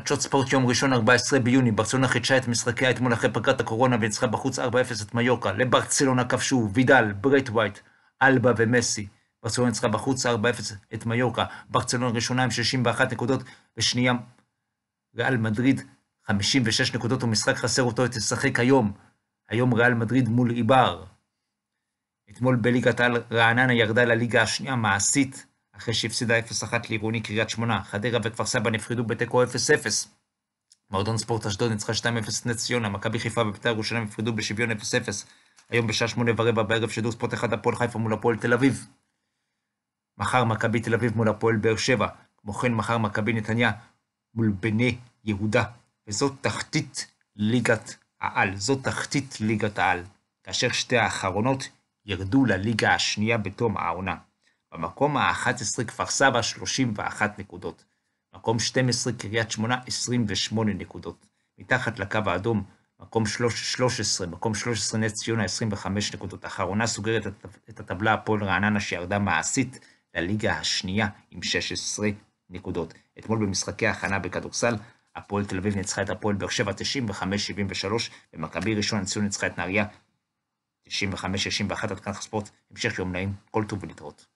חדשות ספורט יום ראשון 14 ביוני, ברצלונה חידשה את משחקיה אתמול אחרי פגרת הקורונה וניצחה בחוץ 4-0 את מיורקה. לברצלונה כבשו וידל, ברייט ווייט, אלבה ומסי. ברצלונה ניצחה בחוץ 4-0 את מיורקה. ברצלונה ראשונה עם 61 נקודות ושנייה ריאל מדריד 56 נקודות ומשחק חסר אותו תשחק היום. היום ריאל מדריד מול עיבר. אתמול בליגת העל רעננה ירדה לליגה השנייה מעשית. אחרי שהפסידה 0-1 לעירוני קריית שמונה, חדרה וכפר סבא נפחדו בתיקו 0-0. מועדון ספורט אשדוד ניצחה 2-0 נס ציונה, מכבי חיפה ובית"ר ירושלים נפרדו בשוויון 0-0. היום בשעה שמונה ורבע בערב שידור ספורט אחד הפועל חיפה מול הפועל תל אביב. מחר מכבי תל אביב מול הפועל באר שבע. כמו כן מחר מכבי נתניה מול בני יהודה. וזאת תחתית ליגת העל. זאת תחתית ליגת העל. כאשר שתי האחרונות ירדו לליגה השנייה בתום העונה. במקום ה-11 כפר סבא 31 נקודות, מקום 12 קריית שמונה 28 נקודות, מתחת לקו האדום מקום 13, מקום 13 נס ציונה 25 נקודות, אחרונה סוגרת את הטבלה הפועל רעננה שירדה מעשית לליגה השנייה עם 16 נקודות. אתמול במשחקי ההכנה בכדורסל, הפועל תל אביב ניצחה את הפועל באר שבע 95-73, ומכבי ראשון לציון ניצחה את נהריה 95-61, עד כאן הספורט, המשך יום נעים, כל טוב ולהתראות.